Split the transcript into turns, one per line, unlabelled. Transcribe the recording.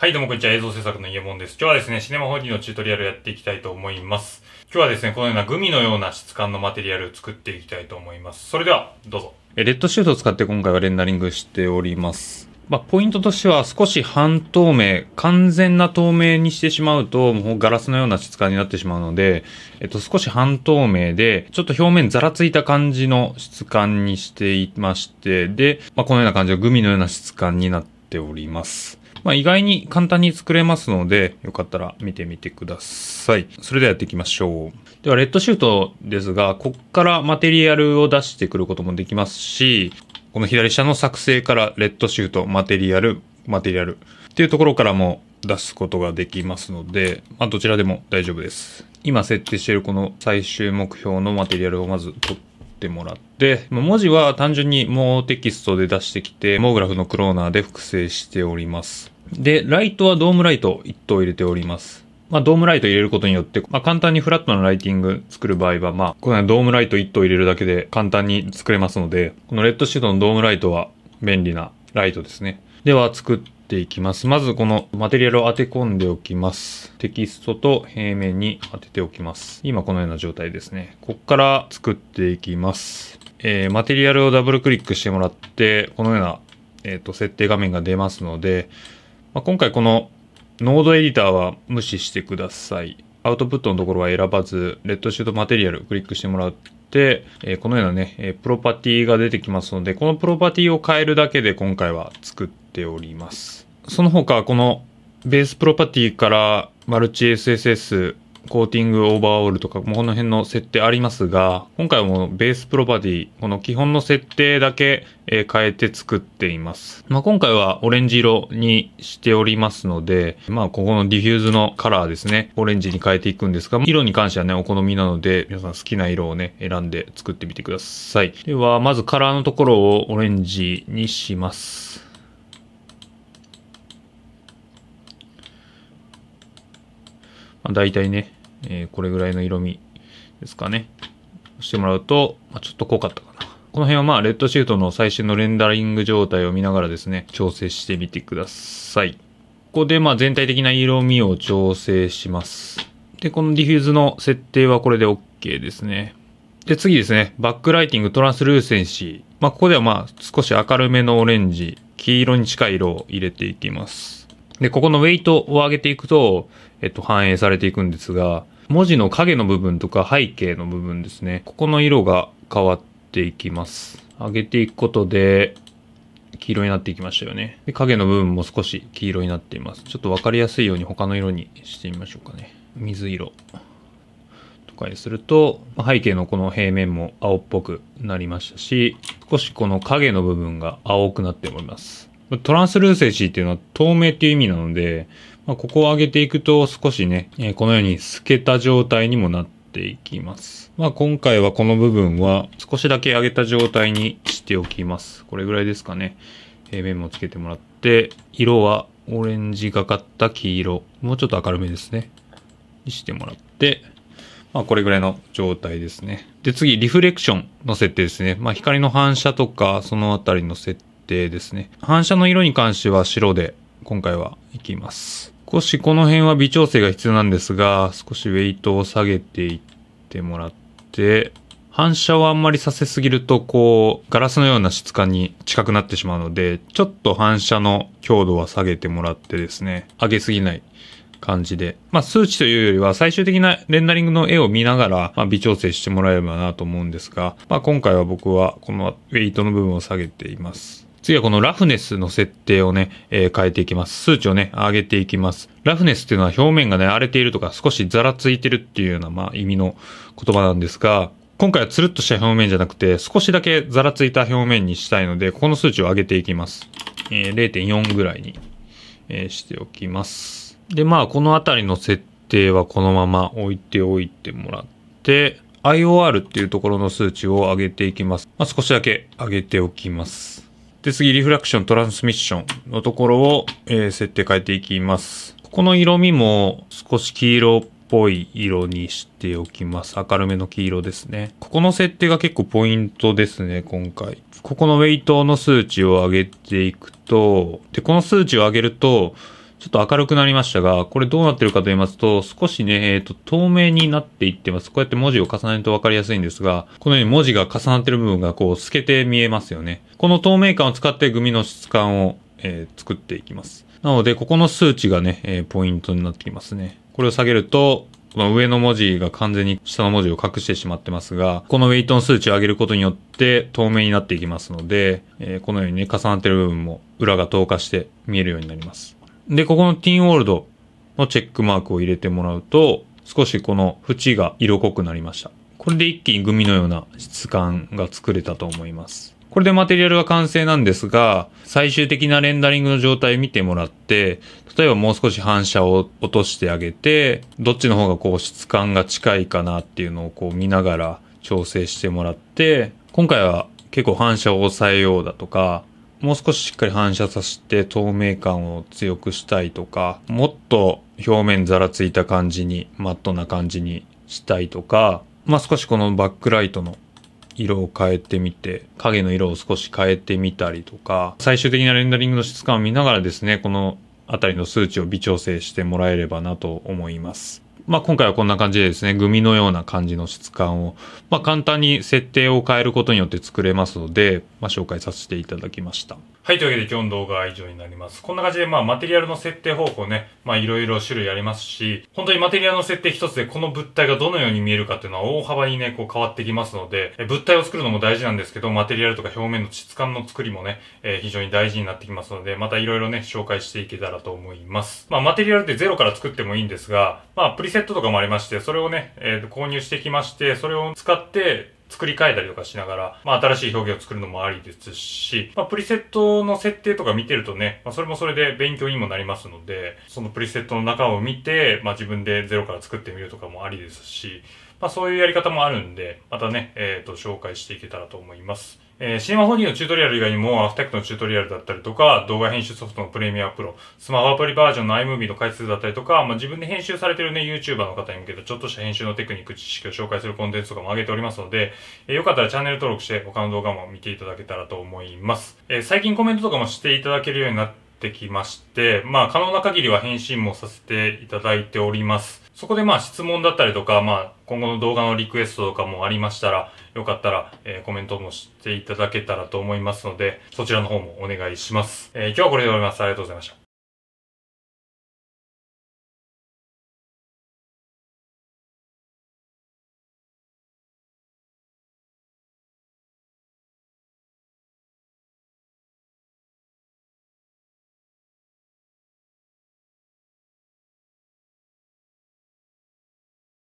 はい、どうもこんにちは。映像制作のイエモンです。今日はですね、シネマホーリーのチュートリアルをやっていきたいと思います。今日はですね、このようなグミのような質感のマテリアルを作っていきたいと思います。それでは、どうぞ。レッドシュートを使って今回はレンダリングしております。まあ、ポイントとしては少し半透明、完全な透明にしてしまうと、もうガラスのような質感になってしまうので、えっと、少し半透明で、ちょっと表面ざらついた感じの質感にしていまして、で、まあ、このような感じでグミのような質感になっております。まあ、意外に簡単に作れますので、よかったら見てみてください。それではやっていきましょう。では、レッドシュートですが、こっからマテリアルを出してくることもできますし、この左下の作成から、レッドシュート、マテリアル、マテリアルっていうところからも出すことができますので、まあ、どちらでも大丈夫です。今設定しているこの最終目標のマテリアルをまず取ってもらって、文字は単純にもうテキストで出してきて、モーグラフのクローナーで複製しております。で、ライトはドームライト1灯入れております。まあ、ドームライト入れることによって、まあ、簡単にフラットなライティング作る場合は、まあ、このドームライト1灯入れるだけで簡単に作れますので、このレッドシートのドームライトは便利なライトですね。では、作っていきます。まず、このマテリアルを当て込んでおきます。テキストと平面に当てておきます。今、このような状態ですね。こっから作っていきます。えー、マテリアルをダブルクリックしてもらって、このような、えっ、ー、と、設定画面が出ますので、まあ、今回このノードエディターは無視してください。アウトプットのところは選ばず、レッドシュートマテリアルクリックしてもらって、えこのようなね、えプロパティが出てきますので、このプロパティを変えるだけで今回は作っております。その他、このベースプロパティからマルチ SSS コーティング、オーバーオールとか、もうこの辺の設定ありますが、今回はもうベースプロパティ、この基本の設定だけ、え変えて作っています。まあ、今回はオレンジ色にしておりますので、まあ、ここのディフューズのカラーですね、オレンジに変えていくんですが、色に関してはね、お好みなので、皆さん好きな色をね、選んで作ってみてください。では、まずカラーのところをオレンジにします。まあ、大体ね、えー、これぐらいの色味ですかね。してもらうと、まあ、ちょっと濃かったかな。この辺はまあ、レッドシートの最新のレンダリング状態を見ながらですね、調整してみてください。ここでまあ、全体的な色味を調整します。で、このディフューズの設定はこれで OK ですね。で、次ですね。バックライティング、トランスルーセンシー。まあ、ここではまあ、少し明るめのオレンジ、黄色に近い色を入れていきます。で、ここのウェイトを上げていくと、えっと、反映されていくんですが、文字の影の部分とか背景の部分ですね。ここの色が変わっていきます。上げていくことで、黄色になっていきましたよね。で影の部分も少し黄色になっています。ちょっとわかりやすいように他の色にしてみましょうかね。水色とかにすると、背景のこの平面も青っぽくなりましたし、少しこの影の部分が青くなっております。トランスルーセーシーっていうのは透明っていう意味なので、まあ、ここを上げていくと少しね、えー、このように透けた状態にもなっていきます。まあ、今回はこの部分は少しだけ上げた状態にしておきます。これぐらいですかね。えー、面もつけてもらって、色はオレンジがかった黄色。もうちょっと明るめですね。にしてもらって、まあ、これぐらいの状態ですね。で、次、リフレクションの設定ですね。まあ、光の反射とか、そのあたりの設定ですね。反射の色に関しては白で今回はいきます。少しこの辺は微調整が必要なんですが、少しウェイトを下げていってもらって、反射をあんまりさせすぎると、こう、ガラスのような質感に近くなってしまうので、ちょっと反射の強度は下げてもらってですね、上げすぎない感じで。まあ、数値というよりは、最終的なレンダリングの絵を見ながら、まあ、微調整してもらえればなと思うんですが、まあ、今回は僕はこのウェイトの部分を下げています。次はこのラフネスの設定をね、えー、変えていきます。数値をね、上げていきます。ラフネスっていうのは表面がね、荒れているとか少しザラついてるっていうような、まあ、意味の言葉なんですが、今回はつるっとした表面じゃなくて、少しだけザラついた表面にしたいので、ここの数値を上げていきます。えー、0.4ぐらいに、えー、しておきます。で、まあ、このあたりの設定はこのまま置いておいてもらって、IOR っていうところの数値を上げていきます。まあ、少しだけ上げておきます。で、次、リフラクション、トランスミッションのところを、えー、設定変えていきます。ここの色味も少し黄色っぽい色にしておきます。明るめの黄色ですね。ここの設定が結構ポイントですね、今回。ここのウェイトの数値を上げていくと、で、この数値を上げると、ちょっと明るくなりましたが、これどうなってるかと言いますと、少しね、えっ、ー、と、透明になっていってます。こうやって文字を重ねると分かりやすいんですが、このように文字が重なってる部分がこう透けて見えますよね。この透明感を使ってグミの質感を、えー、作っていきます。なので、ここの数値がね、えー、ポイントになってきますね。これを下げると、この上の文字が完全に下の文字を隠してしまってますが、このウェイトの数値を上げることによって透明になっていきますので、えー、このようにね、重なってる部分も裏が透過して見えるようになります。で、ここのティンオールドのチェックマークを入れてもらうと、少しこの縁が色濃くなりました。これで一気にグミのような質感が作れたと思います。これでマテリアルは完成なんですが、最終的なレンダリングの状態を見てもらって、例えばもう少し反射を落としてあげて、どっちの方がこう質感が近いかなっていうのをこう見ながら調整してもらって、今回は結構反射を抑えようだとか、もう少ししっかり反射させて透明感を強くしたいとか、もっと表面ざらついた感じに、マットな感じにしたいとか、まあ、少しこのバックライトの色を変えてみて、影の色を少し変えてみたりとか、最終的なレンダリングの質感を見ながらですね、このあたりの数値を微調整してもらえればなと思います。まあ、今回はこんな感じでですね、グミのような感じの質感を、まあ、簡単に設定を変えることによって作れますので、まあ、紹介させていただきました。はい、というわけで今日の動画は以上になります。こんな感じで、まあ、マテリアルの設定方法ね、まあ、いろいろ種類ありますし、本当にマテリアルの設定一つでこの物体がどのように見えるかっていうのは大幅にね、こう変わってきますので、え物体を作るのも大事なんですけど、マテリアルとか表面の質感の作りもね、えー、非常に大事になってきますので、またいろいろね、紹介していけたらと思います。まあ、マテリアルってゼロから作ってもいいんですが、まあ、プリセセットとかもありまして、それをね、えー、購入してきまして、それを使って作り変えたりとかしながら、まあ、新しい表現を作るのもありですし、まあ、プリセットの設定とか見てるとね、まあ、それもそれで勉強にもなりますので、そのプリセットの中を見て、まあ、自分でゼロから作ってみるとかもありですし、まあ、そういうやり方もあるんで、またね、えっ、ー、と、紹介していけたらと思います。えー、シーマホニーのチュートリアル以外にも、アフタクトのチュートリアルだったりとか、動画編集ソフトのプレミアプロ、スマホアプリバージョンの iMovie の回数だったりとか、まあ、自分で編集されてるね、YouTuber の方に向けて、ちょっとした編集のテクニック、知識を紹介するコンテンツとかも上げておりますので、えー、よかったらチャンネル登録して、他の動画も見ていただけたらと思います。えー、最近コメントとかもしていただけるようになってきまして、まあ、可能な限りは返信もさせていただいております。そこでまあ質問だったりとか、まあ今後の動画のリクエストとかもありましたら、よかったら、えー、コメントもしていただけたらと思いますので、そちらの方もお願いします。えー、今日はこれで終わります。ありがとうございました。